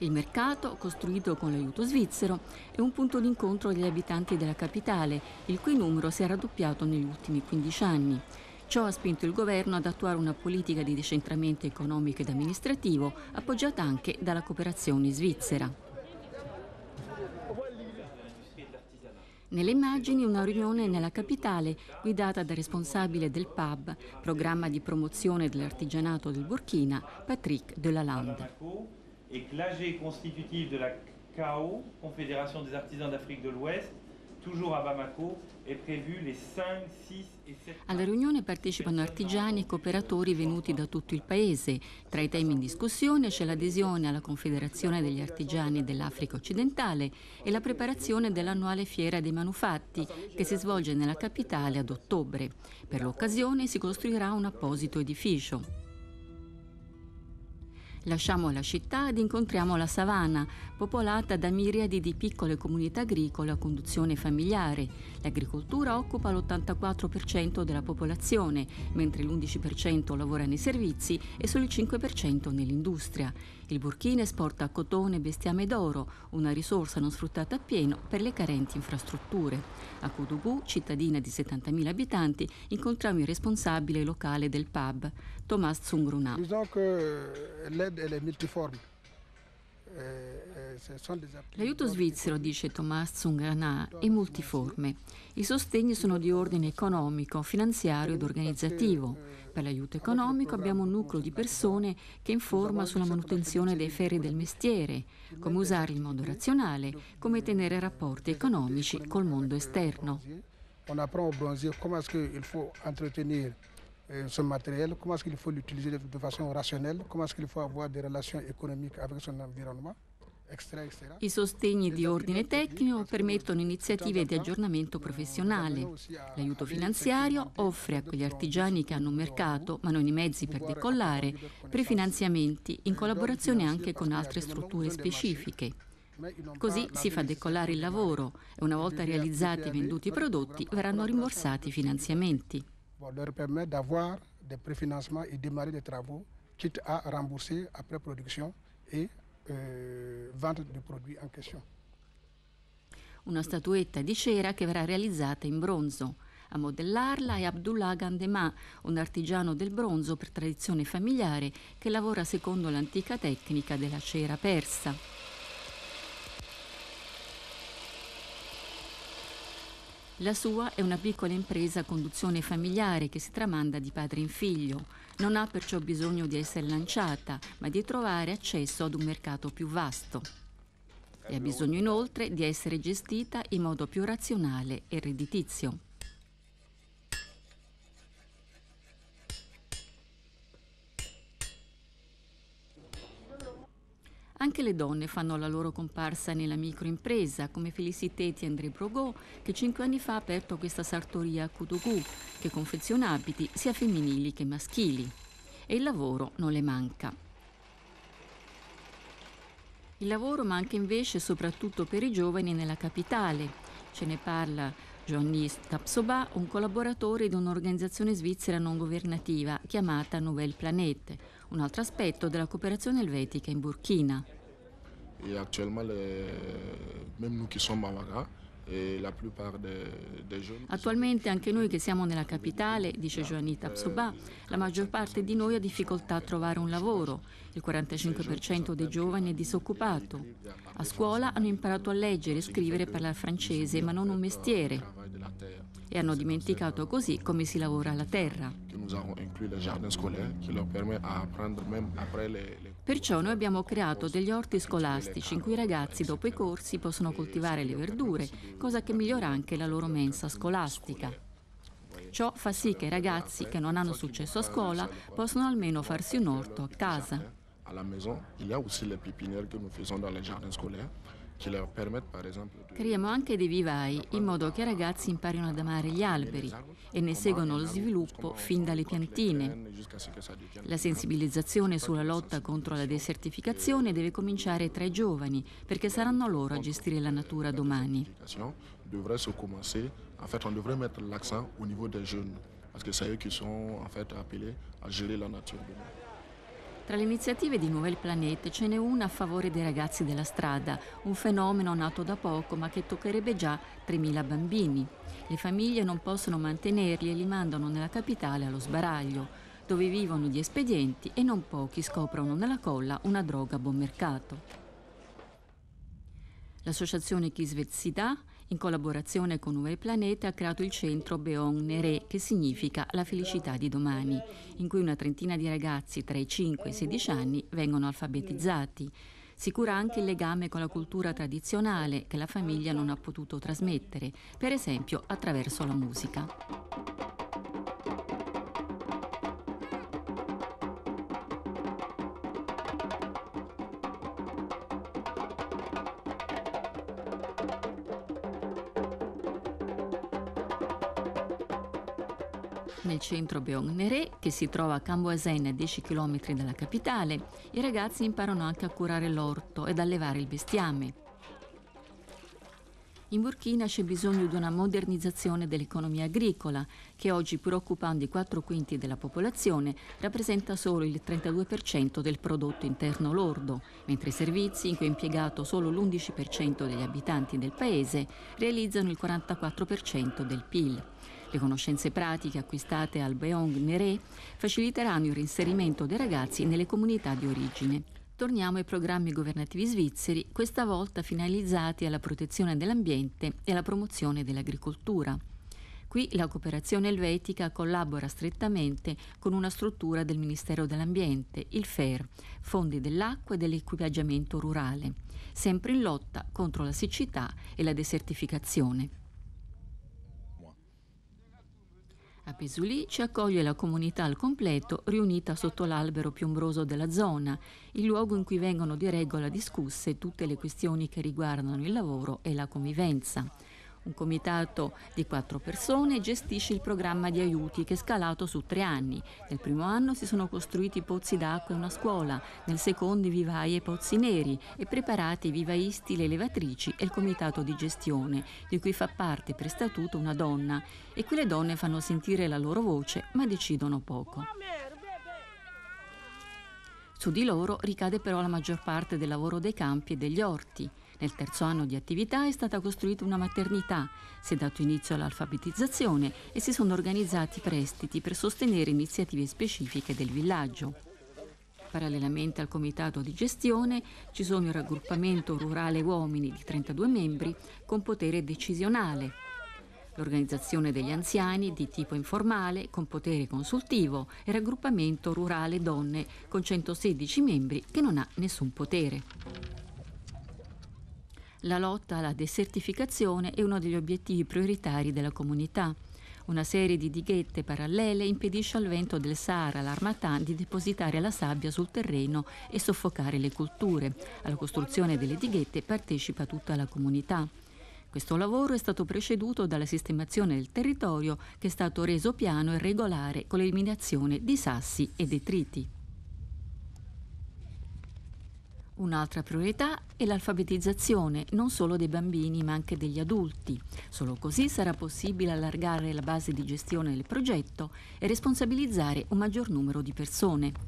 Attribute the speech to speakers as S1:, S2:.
S1: Il mercato, costruito con l'aiuto svizzero, è un punto d'incontro degli abitanti della capitale, il cui numero si è raddoppiato negli ultimi 15 anni. Ciò ha spinto il governo ad attuare una politica di decentramento economico ed amministrativo, appoggiata anche dalla cooperazione svizzera. Nelle immagini una riunione nella capitale guidata dal responsabile del PAB, programma di promozione dell'artigianato del Burkina, Patrick Delalande et l'AG constitutive de la CAO, Confédération des artisans d'Afrique de l'Ouest, toujours a Bamako, è prevu le 5, 6 e 7 Alla riunione partecipano artigiani e cooperatori venuti da tutto il paese. Tra i temi in discussione c'è l'adesione alla Confederazione degli artigiani dell'Africa occidentale e la preparazione dell'annuale fiera dei manufatti che si svolge nella capitale ad ottobre. Per l'occasione si costruirà un apposito edificio. Lasciamo la città ed incontriamo la savana, popolata da miriadi di piccole comunità agricole a conduzione familiare. L'agricoltura occupa l'84% della popolazione, mentre l'11% lavora nei servizi e solo il 5% nell'industria. Il Burkina esporta cotone e bestiame d'oro, una risorsa non sfruttata appieno per le carenti infrastrutture. A Kudubu, cittadina di 70.000 abitanti, incontriamo il responsabile locale del pub, Thomas Tsungruna. Diciamo che l'aide è multiforme. Euh, L'aiuto svizzero, dice Thomas Zungarna, è multiforme. I sostegni sono di ordine economico, finanziario ed organizzativo. Per l'aiuto economico abbiamo un nucleo di persone che informa sulla manutenzione dei ferri del mestiere, come usarli in modo razionale, come tenere rapporti economici col mondo esterno. On apprend au bronzier comment est-ce qu'il faut entretenir son euh, matériel, comment est-ce qu'il faut l'utiliser de façon rationnelle, comment est-ce qu'il faut avoir des relations économiques avec son environnement. I sostegni di esatto, ordine tecnico esatto, permettono iniziative di aggiornamento esatto. professionale. L'aiuto finanziario offre a quegli artigiani che hanno un mercato ma non i mezzi per decollare prefinanziamenti in collaborazione anche con altre strutture specifiche. Così si fa decollare il lavoro e una volta realizzati e venduti i prodotti verranno rimborsati i finanziamenti. Leur permettre d'avoir des préfinancements et démarrer des travaux, quitte à rembourser après production et eh, vente du prodotti in questione. Una statuetta di cera che verrà realizzata in bronzo. A modellarla è Abdullah Gandema, un artigiano del bronzo per tradizione familiare che lavora secondo l'antica tecnica della cera persa. La sua è una piccola impresa a conduzione familiare che si tramanda di padre in figlio. Non ha perciò bisogno di essere lanciata, ma di trovare accesso ad un mercato più vasto. E ha bisogno inoltre di essere gestita in modo più razionale e redditizio. Anche le donne fanno la loro comparsa nella microimpresa, come Feliciteti André Brogò, che cinque anni fa ha aperto questa sartoria a Kudugu, che confeziona abiti sia femminili che maschili. E il lavoro non le manca. Il lavoro manca invece soprattutto per i giovani nella capitale. Ce ne parla Johnny Tapsoba, un collaboratore di un'organizzazione svizzera non governativa chiamata Nouvelle Planète, un altro aspetto della cooperazione elvetica in Burkina. Et actuellement, les, même nous qui sommes Bavara, e la plupart des, des jeunes. Attualmente anche noi che siamo nella capitale, dice Giovanni Tapsuba, eh, la maggior parte di noi ha difficoltà a trovare un lavoro, il 45% dei giovani è disoccupato. A scuola hanno imparato a leggere scrivere e parlare francese, ma non un mestiere. E hanno dimenticato così come si lavora la terra. Nous avons inclus les jardins scolaires qui leur permettent d'apprendre même après les Perciò noi abbiamo creato degli orti scolastici in cui i ragazzi dopo i corsi possono coltivare le verdure, cosa che migliora anche la loro mensa scolastica. Ciò fa sì che i ragazzi che non hanno successo a scuola possano almeno farsi un orto a casa. Alla la maison, il y a aussi les pépinières que nous faisons dans les jardins scolaires. Creiamo anche dei vivai in modo che i ragazzi imparino ad amare gli alberi e ne seguono lo sviluppo fin dalle piantine. La sensibilizzazione sulla lotta contro la desertificazione deve cominciare tra i giovani perché saranno loro a gestire la natura domani. Dovrebbe cominciare, in fait, on devrait mettre l'accent au niveau des jeunes parce que c'est eux qui sont en fait appelés à gérer la natura domani. Tra le iniziative di Nouvelle Planete ce n'è una a favore dei ragazzi della strada, un fenomeno nato da poco ma che toccherebbe già 3.000 bambini. Le famiglie non possono mantenerli e li mandano nella capitale allo sbaraglio dove vivono gli espedienti e non pochi scoprono nella colla una droga a buon mercato. L'associazione Chi Svezzi in collaborazione con Uwe Planeta ha creato il centro Beon Nere, che significa la felicità di domani, in cui una trentina di ragazzi tra i 5 e i 16 anni vengono alfabetizzati. Si cura anche il legame con la cultura tradizionale che la famiglia non ha potuto trasmettere, per esempio attraverso la musica. Nel centro Beongnere, che si trova a Camboasen a 10 km dalla capitale, i ragazzi imparano anche a curare l'orto ed allevare il bestiame. In Burkina c'è bisogno di una modernizzazione dell'economia agricola, che oggi, pur occupando i 4 quinti della popolazione, rappresenta solo il 32% del prodotto interno lordo, mentre i servizi, in cui è impiegato solo l'11% degli abitanti del paese, realizzano il 44% del PIL. Le conoscenze pratiche acquistate al Beong Nere faciliteranno il reinserimento dei ragazzi nelle comunità di origine. Torniamo ai programmi governativi svizzeri, questa volta finalizzati alla protezione dell'ambiente e alla promozione dell'agricoltura. Qui la cooperazione elvetica collabora strettamente con una struttura del Ministero dell'Ambiente, il FER, Fondi dell'Acqua e dell'Equipaggiamento Rurale, sempre in lotta contro la siccità e la desertificazione. Pesuli ci accoglie la comunità al completo riunita sotto l'albero piombroso della zona, il luogo in cui vengono di regola discusse tutte le questioni che riguardano il lavoro e la convivenza. Un comitato di quattro persone gestisce il programma di aiuti che è scalato su tre anni. Nel primo anno si sono costruiti pozzi d'acqua e una scuola, nel secondo i vivai e i pozzi neri e preparati i vivaisti, le elevatrici e il comitato di gestione, di cui fa parte per statuto una donna. E qui le donne fanno sentire la loro voce ma decidono poco. Su di loro ricade però la maggior parte del lavoro dei campi e degli orti. Nel terzo anno di attività è stata costruita una maternità, si è dato inizio all'alfabetizzazione e si sono organizzati prestiti per sostenere iniziative specifiche del villaggio. Parallelamente al comitato di gestione ci sono il raggruppamento rurale uomini di 32 membri con potere decisionale, l'organizzazione degli anziani di tipo informale con potere consultivo e raggruppamento rurale donne con 116 membri che non ha nessun potere. La lotta alla desertificazione è uno degli obiettivi prioritari della comunità. Una serie di dighette parallele impedisce al vento del Sahara l'Armatan di depositare la sabbia sul terreno e soffocare le colture. Alla costruzione delle dighette partecipa tutta la comunità. Questo lavoro è stato preceduto dalla sistemazione del territorio che è stato reso piano e regolare con l'eliminazione di sassi e detriti. Un'altra priorità è l'alfabetizzazione non solo dei bambini ma anche degli adulti. Solo così sarà possibile allargare la base di gestione del progetto e responsabilizzare un maggior numero di persone.